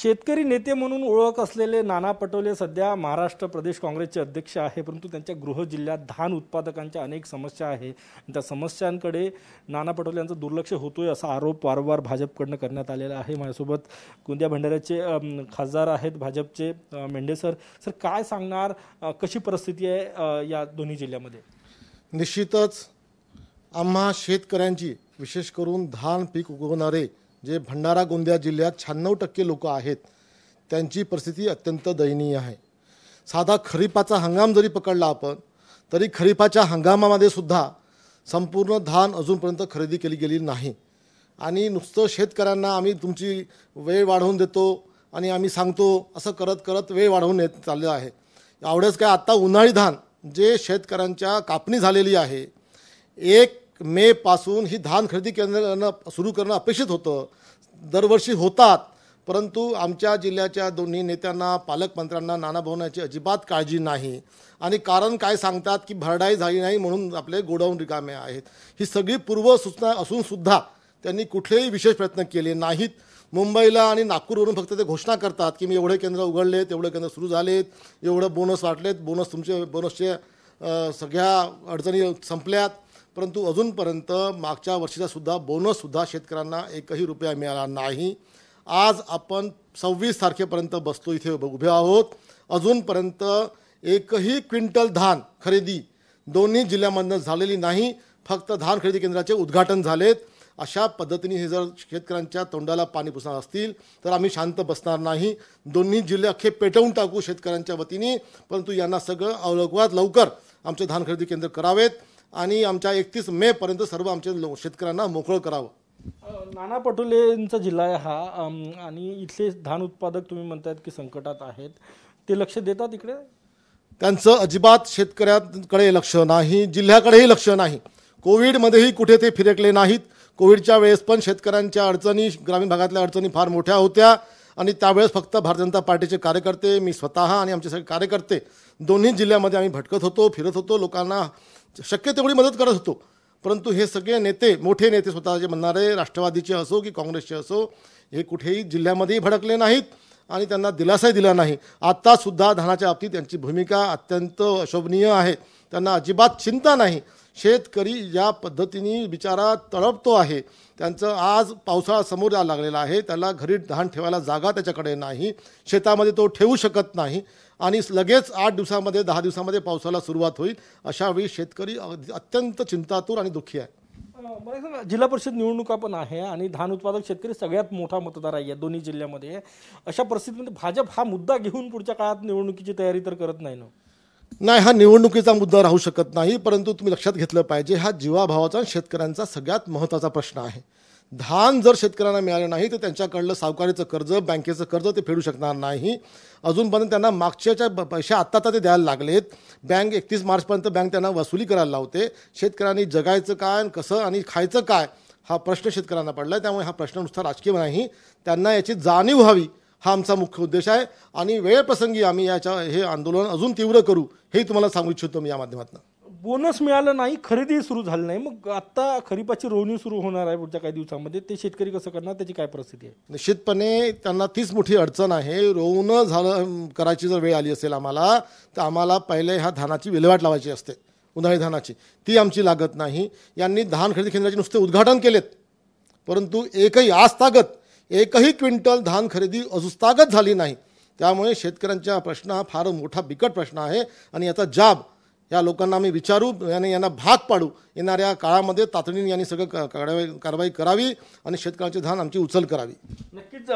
शेतकरी नेते म्हणून ओळख असलेले नाना पटोले सध्या महाराष्ट्र प्रदेश काँग्रेसचे अध्यक्ष आहे परंतु त्यांच्या गृह जिल्ह्यात धान उत्पादकांच्या अनेक समस्या आहे त्या समस्यांकडे नाना पटोले यांचं दुर्लक्ष होतोय असा आरोप वारंवार भाजपकडनं करण्यात आलेला आहे माझ्यासोबत गोंदिया भंडाऱ्याचे खासदार आहेत भाजपचे मेंढे सर सर काय सांगणार कशी परिस्थिती आहे या दोन्ही जिल्ह्यामध्ये निश्चितच आम्हा शेतकऱ्यांची विशेष करून धान पीक उगवणारे जे भंडारा गोंदिया जिल्ह्यात शहाण्णव टक्के लोक आहेत त्यांची परिस्थिती अत्यंत दयनीय आहे साधा खरीपाचा हंगाम जरी पकडला आपण तरी खरीपाच्या हंगामामध्ये सुद्धा संपूर्ण धान अजूनपर्यंत खरेदी केली गेली नाही आणि नुसतं शेतकऱ्यांना आम्ही तुमची वेळ वाढवून देतो आणि आम्ही सांगतो असं करत करत वेळ वाढवून येत चाललं आहे एवढंच काय आत्ता उन्हाळी धान जे शेतकऱ्यांच्या कापणी झालेली आहे एक मे पासून ही धान खरेदी केंद्र सुरू करणं अपेक्षित होतं दरवर्षी होतात परंतु आमच्या जिल्ह्याच्या दोन्ही नेत्यांना पालकमंत्र्यांना नाना भवनाची अजिबात काळजी नाही आणि कारण काय सांगतात की भरडाई झाली नाही म्हणून आपले गोडाऊन रिकामे आहेत ही सगळी पूर्वसूचना असूनसुद्धा त्यांनी कुठलेही विशेष प्रयत्न केले नाहीत मुंबईला आणि नागपूरवरून फक्त ते घोषणा करतात की मी एवढे केंद्र उघडले एवढे केंद्र सुरू झालेत एवढं बोनस वाटलेत बोनस तुमचे बोनसचे सगळ्या अडचणी संपल्यात परंतु अजूनपर्यंत मागच्या वर्षीचासुद्धा बोनससुद्धा शेतकऱ्यांना एकही रुपया मिळाला नाही आज आपण सव्वीस तारखेपर्यंत बसतो इथे उभे आहोत अजूनपर्यंत एकही क्विंटल धान खरेदी दोन्ही जिल्ह्यामधनं झालेली नाही फक्त धान खरेदी केंद्राचे उद्घाटन झालेत अशा पद्धतीने हे जर शेतकऱ्यांच्या तोंडाला पाणी पुसणार असतील तर आम्ही शांत बसणार नाही दोन्ही जिल्हे अख्खे पेटवून टाकू शेतकऱ्यांच्या वतीने परंतु यांना सगळं अवलौकात लवकर आमचे धान खरेदी केंद्र करावेत आणि आमच्या एकतीस पर्यंत सर्व आमच्या लो शेतकऱ्यांना मोकळं करावं नाना पटोलेंचा जिल्हा आहे हा आणि इथले धान उत्पादक तुम्ही म्हणतात की संकटात आहेत ते लक्ष देतात इकडे त्यांचं अजिबात शेतकऱ्यांकडे लक्ष नाही जिल्ह्याकडेही लक्ष नाही कोविडमध्येही कुठे ते फिरकले नाहीत कोविडच्या वेळेस पण शेतकऱ्यांच्या अडचणी ग्रामीण भागातल्या अडचणी फार मोठ्या होत्या आणि त्यावेळेस फक्त भारतीय जनता पार्टीचे कार्यकर्ते मी स्वतः आणि आमचे सगळे कार्यकर्ते दोन्ही जिल्ह्यामध्ये आम्ही भटकत होतो फिरत होतो लोकांना शक्य तेवढी मदत करत होतो परंतु हे सगळे नेते मोठे नेते स्वतःचे म्हणणारे राष्ट्रवादीचे असो की काँग्रेसचे असो हे कुठेही जिल्ह्यामध्येही भडकले नाहीत आणि त्यांना दिलासाही दिला नाही आत्तासुद्धा धानाच्या बाबतीत त्यांची भूमिका अत्यंत अशोभनीय आहे त्यांना अजिबात चिंता नाही शेतकरी ज्या पद्धतीने बिचारा तळपतो आहे त्यांचं आज पावसाळा समोर यायला लागलेला आहे त्याला घरी धान ठेवायला जागा त्याच्याकडे नाही शेतामध्ये तो ठेवू शकत नाही आणि लगेच आठ दिवसामध्ये दहा दिवसामध्ये पावसाला सुरुवात होईल अशावेळी शेतकरी अत्यंत चिंतातूर आणि दुःखी आहे जिल्हा परिषद निवडणुका पण आहे आणि धान उत्पादक शेतकरी सगळ्यात मोठा मतदार आहे या दोन्ही जिल्ह्यामध्ये अशा परिस्थितीमध्ये भाजप हा मुद्दा घेऊन पुढच्या काळात निवडणुकीची तयारी तर करत नाही ना नाही हा निवडणुकीचा मुद्दा राहू शकत नाही परंतु तुम्ही लक्षात घेतलं पाहिजे हा जीवाभावाचा शेतकऱ्यांचा सगळ्यात महत्त्वाचा प्रश्न आहे धान जर शेतकऱ्यांना मिळालं नाही तर त्यांच्याकडलं सावकारीचं कर्ज बँकेचं कर्ज ते फेडू शकणार नाही अजूनपर्यंत त्यांना मागच्याच्या पैसे आत्ता आता ते द्यायला लागलेत बँक एकतीस मार्चपर्यंत बँक त्यांना वसुली करायला लावते शेतकऱ्यांनी जगायचं काय आणि कसं आणि खायचं काय हा प्रश्न शेतकऱ्यांना पडला त्यामुळे हा प्रश्न नुसता राजकीय नाही त्यांना याची जाणीव व्हावी हा आमचा मुख्य उद्देश आहे आणि वेळप्रसंगी आम्ही याच्या हे आंदोलन अजून तीव्र करू हे तुम्हाला सांगू इच्छितो मी या माध्यमातून बोनस मिळालं नाही खरेदी सुरू झाली नाही मग आत्ता खरीपाची रोवणी सुरू होणार आहे पुढच्या काही दिवसामध्ये ते शेतकरी कसं करणार त्याची काय परिस्थिती आहे निश्चितपणे त्यांना तीच मोठी अडचण आहे रोवणं झालं करायची जर वेळ आली असेल आम्हाला तर आम्हाला पहिले ह्या धानाची विल्हेवाट लावायची असते उन्हाळी धानाची ती आमची लागत नाही यांनी धान खरेदी केंद्राचे नुसते उद्घाटन केलेत परंतु एकही आस्तागत एकही क्विंटल धान खरेदी अजुस्तागत झाली नाही त्यामुळे शेतकऱ्यांचा प्रश्न हा फार मोठा बिकट प्रश्न आहे आणि याचा जाब या लोकांना आम्ही विचारू आणि यांना भाग पाडू येणाऱ्या काळामध्ये तातडीने यांनी सगळं कारवाई करावी आणि शेतकऱ्यांचे धान आमची उचल करावी नक्कीच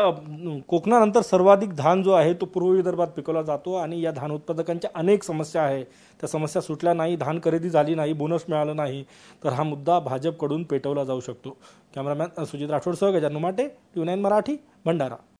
कोकणानंतर सर्वाधिक धान जो आहे तो पूर्व विदर्भात पिकवला जातो आणि या धान उत्पादकांच्या अनेक समस्या आहे त्या समस्या सुटल्या नाही धान खरेदी झाली नाही बोनस मिळालं नाही तर हा मुद्दा भाजपकडून पेटवला जाऊ शकतो कॅमेरामॅन सुजित राठोड सह माटे ट्यू नाईन मराठी भंडारा